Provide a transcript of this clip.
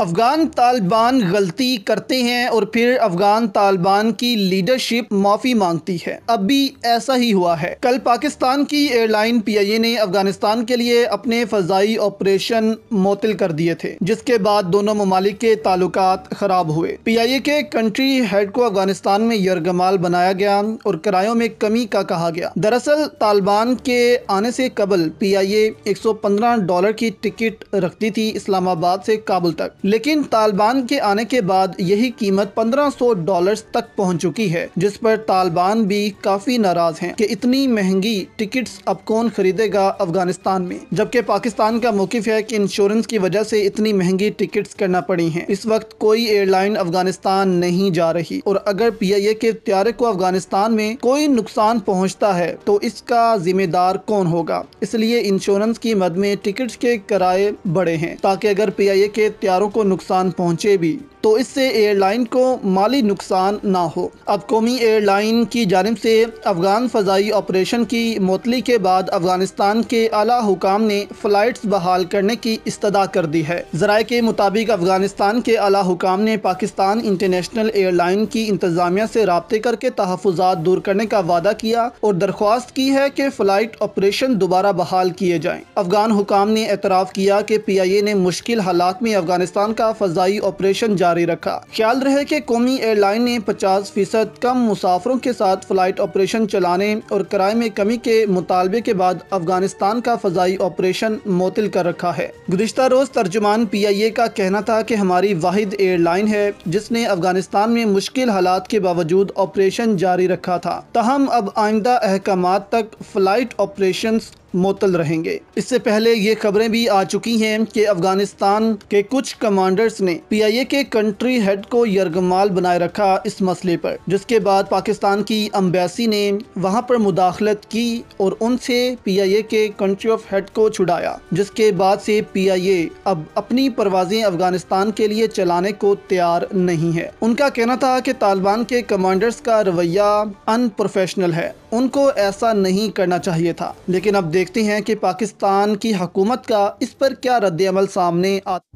अफगान तालिबान गलती करते हैं और फिर अफगान तालिबान की लीडरशिप माफ़ी मांगती है अब भी ऐसा ही हुआ है कल पाकिस्तान की एयरलाइन पी आई ए ने अफगानिस्तान के लिए अपने फजाई ऑपरेशन मोतल कर दिए थे जिसके बाद दोनों ममालिक के ताल्लुक खराब हुए पी आई ए के कंट्री हेड को अफगानिस्तान में यरगमाल बनाया गया और किरायों में कमी का कहा गया दरअसल तालिबान के आने से कबल पी आई ए एक सौ पंद्रह डॉलर की टिकट रखती थी इस्लामाबाद से काबुल तक लेकिन तालिबान के आने के बाद यही कीमत 1500 डॉलर्स तक पहुंच चुकी है जिस पर तालिबान भी काफी नाराज हैं कि इतनी महंगी टिकट्स अब कौन खरीदेगा अफगानिस्तान में जबकि पाकिस्तान का मौकफ है कि इंश्योरेंस की वजह से इतनी महंगी टिकट्स करना पड़ी हैं इस वक्त कोई एयरलाइन अफगानिस्तान नहीं जा रही और अगर पी आई ए के त्यारे को अफगानिस्तान में कोई नुकसान पहुँचता है तो इसका जिम्मेदार कौन होगा इसलिए इंश्योरेंस की मद में टिकट के किराए बढ़े हैं ताकि अगर पी आई ए के त्यारों को नुकसान पहुँचे भी तो इससे एयरलाइन को माली नुकसान ना हो अब कौमी एयरलाइन की जानब से अफगान फ़जाई ऑपरेशन की मोतली के बाद अफगानिस्तान के अला हुकाम ने फ्लाइट बहाल करने की इस्तदा कर दी है जराये के मुताबिक अफगानिस्तान के अला हुकाम ने पाकिस्तान इंटरनेशनल एयरलाइन की इंतज़ामिया से रबते करके तहफात दूर करने का वादा किया और दरख्वास्त की है कि फ़्लाइट ऑपरेशन दोबारा बहाल किए जाए अफगान हुकाम ने एतराफ़ किया कि पी आई ए ने मुश्किल हालात में अफगानिस्तान का फ़जाई ऑपरेशन जारी जारी रखा ख्याल रहे कि कौमी एयरलाइन ने पचास फीसद कम मुसाफरों के साथ फ्लाइट ऑपरेशन चलाने और किराए में कमी के मुतालबे के बाद अफगानिस्तान का फजाई ऑपरेशन मुतल कर रखा है गुजशत रोज तर्जुमान पी आई ए का कहना था की हमारी वाहिद एयरलाइन है जिसने अफगानिस्तान में मुश्किल हालात के बावजूद ऑपरेशन जारी रखा था तहम अब आइंदा अहकाम तक फ्लाइट ऑपरेशन मुतल रहेंगे इससे पहले ये खबरें भी आ चुकी हैं कि अफगानिस्तान के कुछ कमांडर्स ने पीआईए के कंट्री हेड को यरगमाल बनाए रखा इस मसले पर जिसके बाद पाकिस्तान की अम्बेसी ने वहाँ पर मुदाखलत की और उनसे पीआईए के कंट्री ऑफ हेड को छुड़ाया जिसके बाद से पीआईए अब अपनी परवाजें अफगानिस्तान के लिए चलाने को तैयार नहीं है उनका कहना था की तालिबान के कमांडर्स का रवैया अनप्रोफेशनल है उनको ऐसा नहीं करना चाहिए था लेकिन अब देख देखते हैं कि पाकिस्तान की हकूमत का इस पर क्या अमल सामने आता